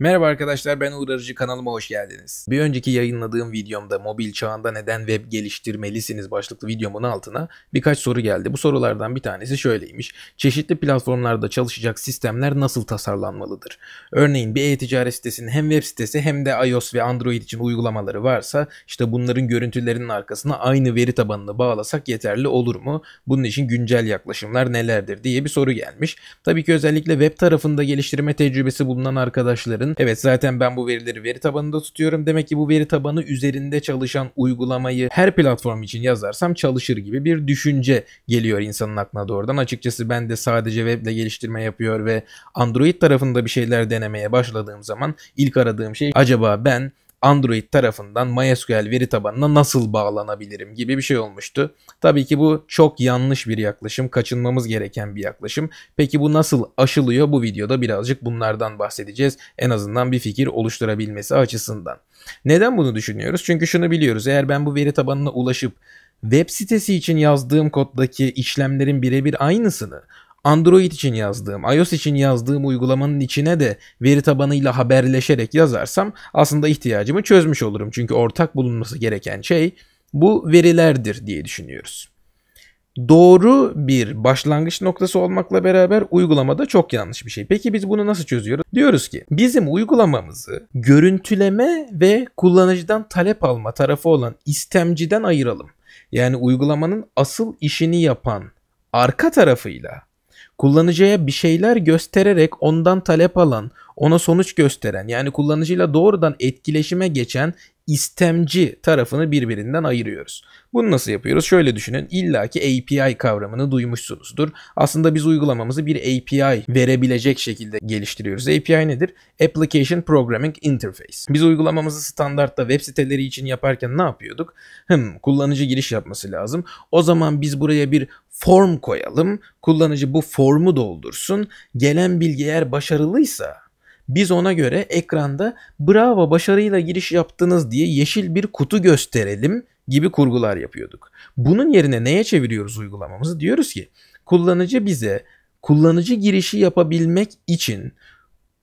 Merhaba arkadaşlar ben Uğur Arıcı kanalıma hoş geldiniz. Bir önceki yayınladığım videomda mobil çağında neden web geliştirmelisiniz başlıklı videomun altına birkaç soru geldi. Bu sorulardan bir tanesi şöyleymiş. Çeşitli platformlarda çalışacak sistemler nasıl tasarlanmalıdır? Örneğin bir e-ticaret sitesinin hem web sitesi hem de iOS ve Android için uygulamaları varsa işte bunların görüntülerinin arkasına aynı veri tabanını bağlasak yeterli olur mu? Bunun için güncel yaklaşımlar nelerdir diye bir soru gelmiş. Tabii ki özellikle web tarafında geliştirme tecrübesi bulunan arkadaşların bakın. Evet zaten ben bu verileri veri tabanında tutuyorum. Demek ki bu veri tabanı üzerinde çalışan uygulamayı her platform için yazarsam çalışır gibi bir düşünce geliyor insanın aklına doğrudan. Açıkçası ben de sadece weble geliştirme yapıyor ve Android tarafında bir şeyler denemeye başladığım zaman ilk aradığım şey acaba ben Android tarafından MySQL veri tabanına nasıl bağlanabilirim gibi bir şey olmuştu. Tabii ki bu çok yanlış bir yaklaşım, kaçınmamız gereken bir yaklaşım. Peki bu nasıl aşılıyor? Bu videoda birazcık bunlardan bahsedeceğiz. En azından bir fikir oluşturabilmesi açısından. Neden bunu düşünüyoruz? Çünkü şunu biliyoruz. Eğer ben bu veri tabanına ulaşıp web sitesi için yazdığım koddaki işlemlerin birebir aynısını Android için yazdığım, iOS için yazdığım uygulamanın içine de veri tabanıyla haberleşerek yazarsam aslında ihtiyacımı çözmüş olurum. Çünkü ortak bulunması gereken şey bu verilerdir diye düşünüyoruz. Doğru bir başlangıç noktası olmakla beraber uygulamada çok yanlış bir şey. Peki biz bunu nasıl çözüyoruz? Diyoruz ki bizim uygulamamızı görüntüleme ve kullanıcıdan talep alma tarafı olan istemciden ayıralım. Yani uygulamanın asıl işini yapan arka tarafıyla kullanıcıya bir şeyler göstererek ondan talep alan, ona sonuç gösteren yani kullanıcıyla doğrudan etkileşime geçen istemci tarafını birbirinden ayırıyoruz. Bunu nasıl yapıyoruz? Şöyle düşünün. İlla ki API kavramını duymuşsunuzdur. Aslında biz uygulamamızı bir API verebilecek şekilde geliştiriyoruz. API nedir? Application Programming Interface. Biz uygulamamızı standartta web siteleri için yaparken ne yapıyorduk? Hım, kullanıcı giriş yapması lazım. O zaman biz buraya bir form koyalım. Kullanıcı bu formu doldursun. Gelen bilgi eğer başarılıysa biz ona göre ekranda bravo başarıyla giriş yaptınız diye yeşil bir kutu gösterelim gibi kurgular yapıyorduk. Bunun yerine neye çeviriyoruz uygulamamızı? Diyoruz ki kullanıcı bize kullanıcı girişi yapabilmek için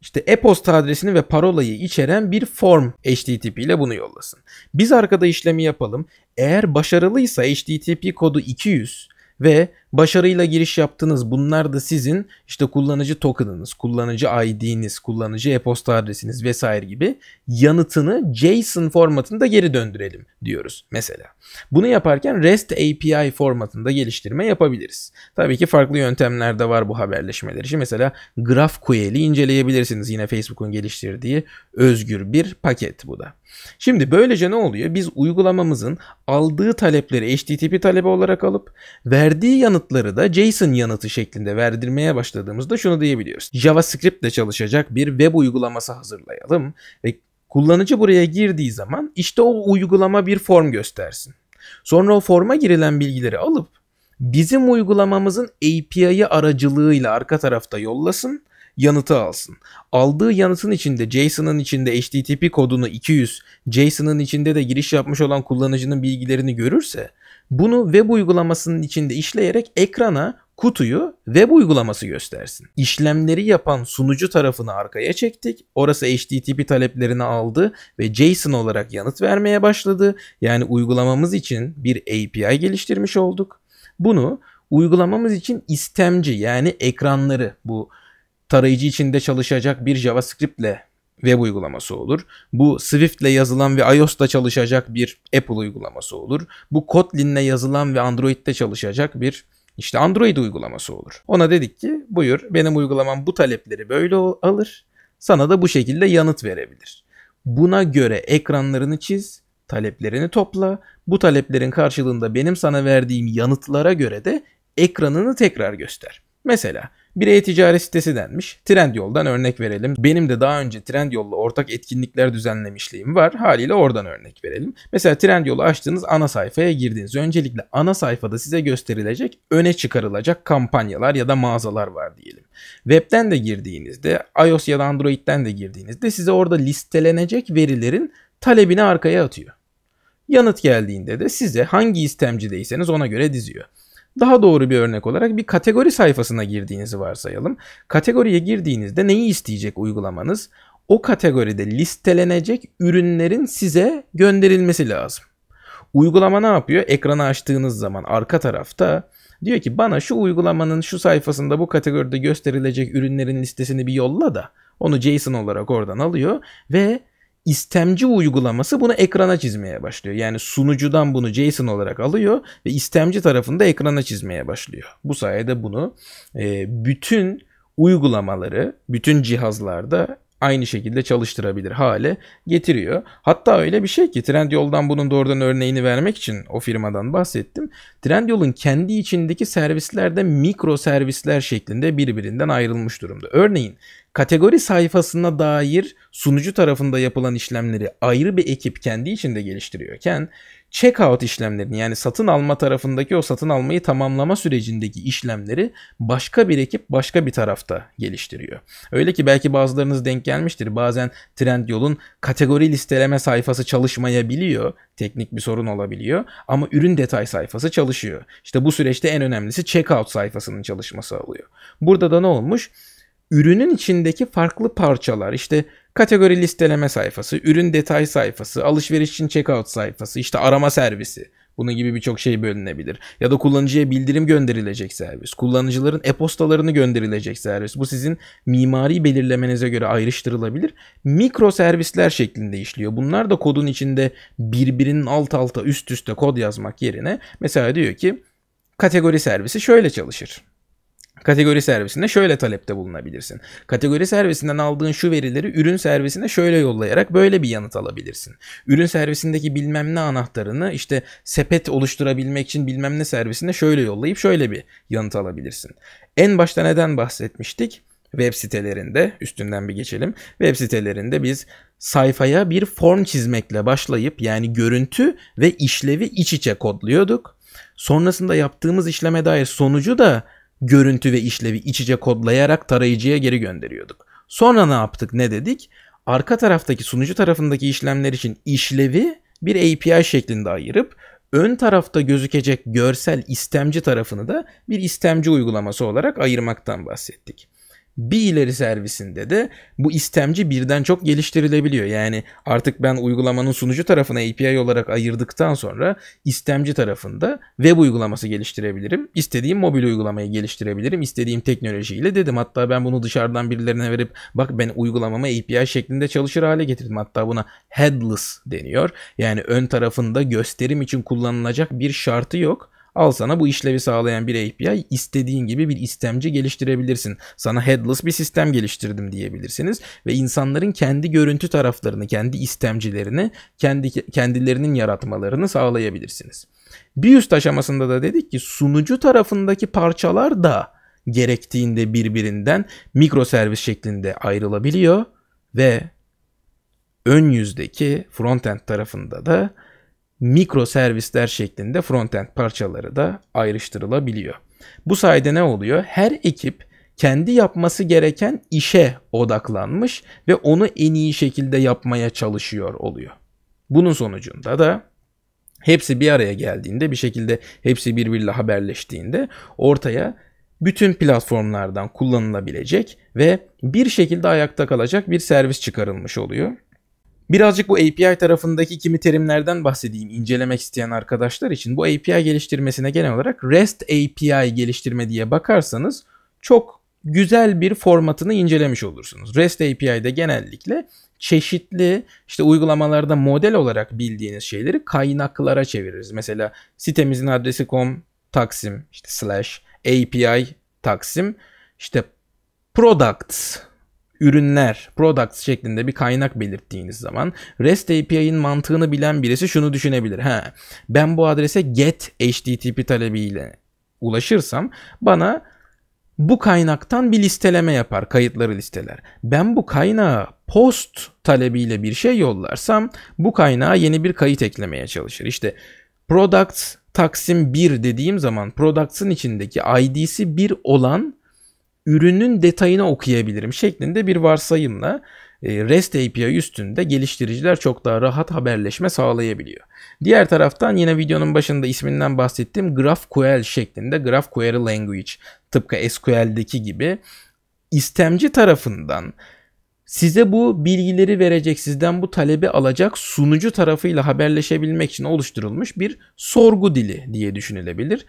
işte e-posta adresini ve parolayı içeren bir form HTTP ile bunu yollasın. Biz arkada işlemi yapalım. Eğer başarılıysa HTTP kodu 200 ve başarıyla giriş yaptınız. Bunlar da sizin işte kullanıcı token'ınız, kullanıcı ID'niz, kullanıcı e-posta adresiniz vesaire gibi yanıtını JSON formatında geri döndürelim diyoruz mesela. Bunu yaparken REST API formatında geliştirme yapabiliriz. Tabii ki farklı yöntemler de var bu haberleşmeleri. için. Mesela GraphQL'i inceleyebilirsiniz. Yine Facebook'un geliştirdiği özgür bir paket bu da. Şimdi böylece ne oluyor? Biz uygulamamızın aldığı talepleri HTTP talebi olarak alıp verdiği yanıt yanıtları da JSON yanıtı şeklinde verdirmeye başladığımızda şunu diyebiliyoruz. JavaScript ile çalışacak bir web uygulaması hazırlayalım ve kullanıcı buraya girdiği zaman işte o uygulama bir form göstersin. Sonra o forma girilen bilgileri alıp bizim uygulamamızın API'yi aracılığıyla arka tarafta yollasın yanıtı alsın. Aldığı yanıtın içinde JSON'ın içinde HTTP kodunu 200, JSON'ın içinde de giriş yapmış olan kullanıcının bilgilerini görürse bunu web uygulamasının içinde işleyerek ekrana kutuyu web uygulaması göstersin. İşlemleri yapan sunucu tarafını arkaya çektik. Orası HTTP taleplerini aldı ve JSON olarak yanıt vermeye başladı. Yani uygulamamız için bir API geliştirmiş olduk. Bunu uygulamamız için istemci yani ekranları bu tarayıcı içinde çalışacak bir JavaScript ile web uygulaması olur. Bu Swift ile yazılan ve iOS'ta çalışacak bir Apple uygulaması olur. Bu Kotlin ile yazılan ve Android'de çalışacak bir işte Android uygulaması olur. Ona dedik ki buyur benim uygulamam bu talepleri böyle alır. Sana da bu şekilde yanıt verebilir. Buna göre ekranlarını çiz, taleplerini topla. Bu taleplerin karşılığında benim sana verdiğim yanıtlara göre de ekranını tekrar göster. Mesela bir e-ticaret sitesi denmiş. Trendyol'dan örnek verelim. Benim de daha önce Trendyol'la ortak etkinlikler düzenlemişliğim var. Haliyle oradan örnek verelim. Mesela Trendyol'u açtığınız ana sayfaya girdiğiniz öncelikle ana sayfada size gösterilecek öne çıkarılacak kampanyalar ya da mağazalar var diyelim. Web'den de girdiğinizde iOS ya da Android'den de girdiğinizde size orada listelenecek verilerin talebini arkaya atıyor. Yanıt geldiğinde de size hangi istemcideyseniz ona göre diziyor. Daha doğru bir örnek olarak bir kategori sayfasına girdiğinizi varsayalım. Kategoriye girdiğinizde neyi isteyecek uygulamanız? O kategoride listelenecek ürünlerin size gönderilmesi lazım. Uygulama ne yapıyor? Ekranı açtığınız zaman arka tarafta diyor ki bana şu uygulamanın şu sayfasında bu kategoride gösterilecek ürünlerin listesini bir yolla da onu JSON olarak oradan alıyor ve istemci uygulaması bunu ekrana çizmeye başlıyor. Yani sunucudan bunu JSON olarak alıyor ve istemci tarafında ekrana çizmeye başlıyor. Bu sayede bunu e, bütün uygulamaları bütün cihazlarda aynı şekilde çalıştırabilir hale getiriyor. Hatta öyle bir şey ki Trendyol'dan bunun doğrudan örneğini vermek için o firmadan bahsettim. Trendyol'un kendi içindeki servisler de mikro servisler şeklinde birbirinden ayrılmış durumda. Örneğin kategori sayfasına dair sunucu tarafında yapılan işlemleri ayrı bir ekip kendi içinde geliştiriyorken checkout işlemlerini yani satın alma tarafındaki o satın almayı tamamlama sürecindeki işlemleri başka bir ekip başka bir tarafta geliştiriyor. Öyle ki belki bazılarınız denk gelmiştir. Bazen Trendyol'un kategori listeleme sayfası çalışmayabiliyor. Teknik bir sorun olabiliyor ama ürün detay sayfası çalışıyor. İşte bu süreçte en önemlisi checkout sayfasının çalışması oluyor. Burada da ne olmuş? ürünün içindeki farklı parçalar işte kategori listeleme sayfası, ürün detay sayfası, alışveriş için checkout sayfası, işte arama servisi. Bunun gibi birçok şey bölünebilir. Ya da kullanıcıya bildirim gönderilecek servis. Kullanıcıların e-postalarını gönderilecek servis. Bu sizin mimari belirlemenize göre ayrıştırılabilir. Mikro servisler şeklinde işliyor. Bunlar da kodun içinde birbirinin alt alta üst üste kod yazmak yerine mesela diyor ki kategori servisi şöyle çalışır. Kategori servisinde şöyle talepte bulunabilirsin. Kategori servisinden aldığın şu verileri ürün servisine şöyle yollayarak böyle bir yanıt alabilirsin. Ürün servisindeki bilmem ne anahtarını işte sepet oluşturabilmek için bilmem ne servisine şöyle yollayıp şöyle bir yanıt alabilirsin. En başta neden bahsetmiştik? Web sitelerinde üstünden bir geçelim. Web sitelerinde biz sayfaya bir form çizmekle başlayıp yani görüntü ve işlevi iç içe kodluyorduk. Sonrasında yaptığımız işleme dair sonucu da görüntü ve işlevi iç içe kodlayarak tarayıcıya geri gönderiyorduk. Sonra ne yaptık ne dedik? Arka taraftaki sunucu tarafındaki işlemler için işlevi bir API şeklinde ayırıp ön tarafta gözükecek görsel istemci tarafını da bir istemci uygulaması olarak ayırmaktan bahsettik. Bir ileri servisinde de bu istemci birden çok geliştirilebiliyor. Yani artık ben uygulamanın sunucu tarafına API olarak ayırdıktan sonra istemci tarafında web uygulaması geliştirebilirim. İstediğim mobil uygulamayı geliştirebilirim. istediğim teknolojiyle dedim. Hatta ben bunu dışarıdan birilerine verip bak ben uygulamamı API şeklinde çalışır hale getirdim. Hatta buna headless deniyor. Yani ön tarafında gösterim için kullanılacak bir şartı yok Al sana bu işlevi sağlayan bir API istediğin gibi bir istemci geliştirebilirsin. Sana headless bir sistem geliştirdim diyebilirsiniz ve insanların kendi görüntü taraflarını, kendi istemcilerini, kendi kendilerinin yaratmalarını sağlayabilirsiniz. Bir üst aşamasında da dedik ki sunucu tarafındaki parçalar da gerektiğinde birbirinden mikro servis şeklinde ayrılabiliyor ve ön yüzdeki frontend tarafında da mikro servisler şeklinde frontend parçaları da ayrıştırılabiliyor. Bu sayede ne oluyor? Her ekip kendi yapması gereken işe odaklanmış ve onu en iyi şekilde yapmaya çalışıyor oluyor. Bunun sonucunda da hepsi bir araya geldiğinde bir şekilde hepsi birbiriyle haberleştiğinde ortaya bütün platformlardan kullanılabilecek ve bir şekilde ayakta kalacak bir servis çıkarılmış oluyor. Birazcık bu API tarafındaki kimi terimlerden bahsedeyim incelemek isteyen arkadaşlar için. Bu API geliştirmesine genel olarak REST API geliştirme diye bakarsanız çok güzel bir formatını incelemiş olursunuz. REST API'de genellikle çeşitli işte uygulamalarda model olarak bildiğiniz şeyleri kaynaklara çeviririz. Mesela sitemizin adresi com taksim işte slash API taksim işte products ürünler, products şeklinde bir kaynak belirttiğiniz zaman REST API'nin mantığını bilen birisi şunu düşünebilir. Ha, ben bu adrese get HTTP talebiyle ulaşırsam bana bu kaynaktan bir listeleme yapar, kayıtları listeler. Ben bu kaynağa post talebiyle bir şey yollarsam bu kaynağa yeni bir kayıt eklemeye çalışır. İşte products taksim 1 dediğim zaman products'ın içindeki id'si 1 olan ürünün detayını okuyabilirim şeklinde bir varsayımla e, REST API üstünde geliştiriciler çok daha rahat haberleşme sağlayabiliyor. Diğer taraftan yine videonun başında isminden bahsettiğim GraphQL şeklinde GraphQL Language tıpkı SQL'deki gibi istemci tarafından size bu bilgileri verecek, sizden bu talebi alacak sunucu tarafıyla haberleşebilmek için oluşturulmuş bir sorgu dili diye düşünülebilir.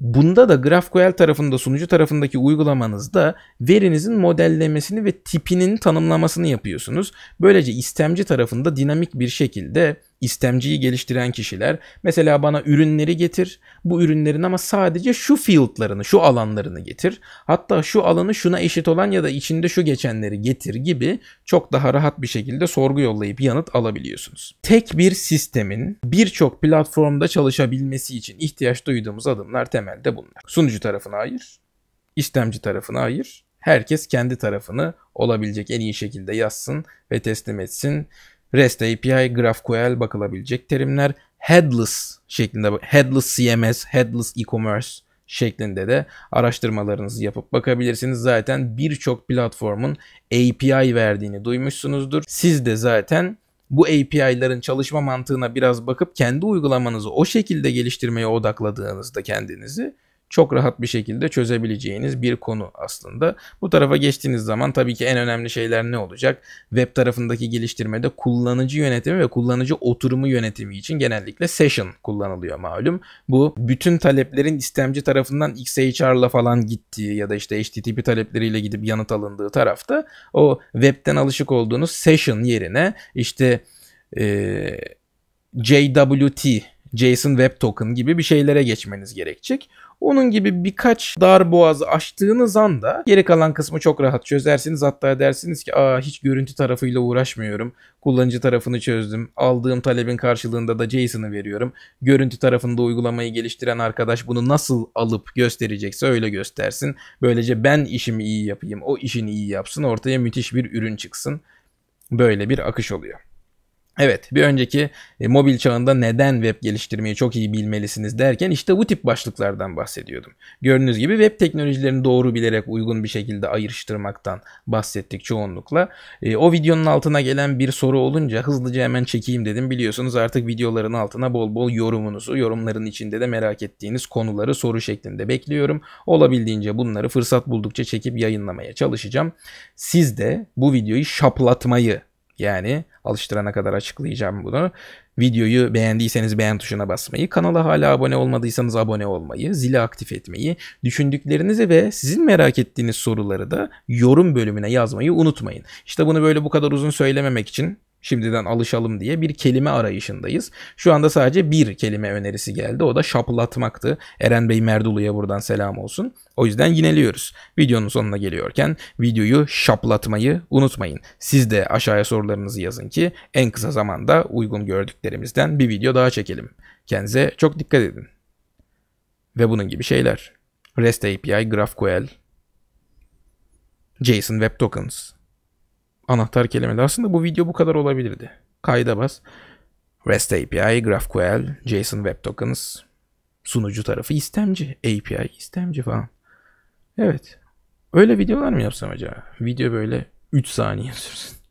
Bunda da GraphQL tarafında sunucu tarafındaki uygulamanızda verinizin modellemesini ve tipinin tanımlamasını yapıyorsunuz. Böylece istemci tarafında dinamik bir şekilde istemciyi geliştiren kişiler mesela bana ürünleri getir. Bu ürünlerin ama sadece şu fieldlarını, şu alanlarını getir. Hatta şu alanı şuna eşit olan ya da içinde şu geçenleri getir gibi çok daha rahat bir şekilde sorgu yollayıp yanıt alabiliyorsunuz. Tek bir sistemin birçok platformda çalışabilmesi için ihtiyaç duyduğumuz adımlar temelde bunlar. Sunucu tarafına ayır, istemci tarafına ayır. Herkes kendi tarafını olabilecek en iyi şekilde yazsın ve teslim etsin. REST API, GraphQL bakılabilecek terimler. Headless şeklinde, headless CMS, headless e-commerce şeklinde de araştırmalarınızı yapıp bakabilirsiniz. Zaten birçok platformun API verdiğini duymuşsunuzdur. Siz de zaten bu API'ların çalışma mantığına biraz bakıp kendi uygulamanızı o şekilde geliştirmeye odakladığınızda kendinizi çok rahat bir şekilde çözebileceğiniz bir konu aslında. Bu tarafa geçtiğiniz zaman tabii ki en önemli şeyler ne olacak? Web tarafındaki geliştirmede kullanıcı yönetimi ve kullanıcı oturumu yönetimi için genellikle session kullanılıyor malum. Bu bütün taleplerin istemci tarafından XHR'la falan gittiği ya da işte HTTP talepleriyle gidip yanıt alındığı tarafta o webten alışık olduğunuz session yerine işte ee, JWT JSON Web Token gibi bir şeylere geçmeniz gerekecek. Onun gibi birkaç dar boğazı açtığınız anda geri kalan kısmı çok rahat çözersiniz. Hatta dersiniz ki Aa, hiç görüntü tarafıyla uğraşmıyorum. Kullanıcı tarafını çözdüm. Aldığım talebin karşılığında da JSON'ı veriyorum. Görüntü tarafında uygulamayı geliştiren arkadaş bunu nasıl alıp gösterecekse öyle göstersin. Böylece ben işimi iyi yapayım. O işini iyi yapsın. Ortaya müthiş bir ürün çıksın. Böyle bir akış oluyor. Evet bir önceki e, mobil çağında neden web geliştirmeyi çok iyi bilmelisiniz derken işte bu tip başlıklardan bahsediyordum. Gördüğünüz gibi web teknolojilerini doğru bilerek uygun bir şekilde ayırıştırmaktan bahsettik çoğunlukla. E, o videonun altına gelen bir soru olunca hızlıca hemen çekeyim dedim. Biliyorsunuz artık videoların altına bol bol yorumunuzu, yorumların içinde de merak ettiğiniz konuları soru şeklinde bekliyorum. Olabildiğince bunları fırsat buldukça çekip yayınlamaya çalışacağım. Siz de bu videoyu şaplatmayı yani alıştırana kadar açıklayacağım bunu. Videoyu beğendiyseniz beğen tuşuna basmayı, kanala hala abone olmadıysanız abone olmayı, zili aktif etmeyi, düşündüklerinizi ve sizin merak ettiğiniz soruları da yorum bölümüne yazmayı unutmayın. İşte bunu böyle bu kadar uzun söylememek için şimdiden alışalım diye bir kelime arayışındayız. Şu anda sadece bir kelime önerisi geldi. O da şaplatmaktı. Eren Bey Merdulu'ya buradan selam olsun. O yüzden yineliyoruz. Videonun sonuna geliyorken videoyu şaplatmayı unutmayın. Siz de aşağıya sorularınızı yazın ki en kısa zamanda uygun gördüklerimizden bir video daha çekelim. Kendinize çok dikkat edin. Ve bunun gibi şeyler. REST API GraphQL JSON Web Tokens anahtar kelimeler. Aslında bu video bu kadar olabilirdi. Kayda bas. REST API, GraphQL, JSON Web Tokens, sunucu tarafı istemci, API istemci falan. Evet. Öyle videolar mı yapsam acaba? Video böyle 3 saniye sürsün.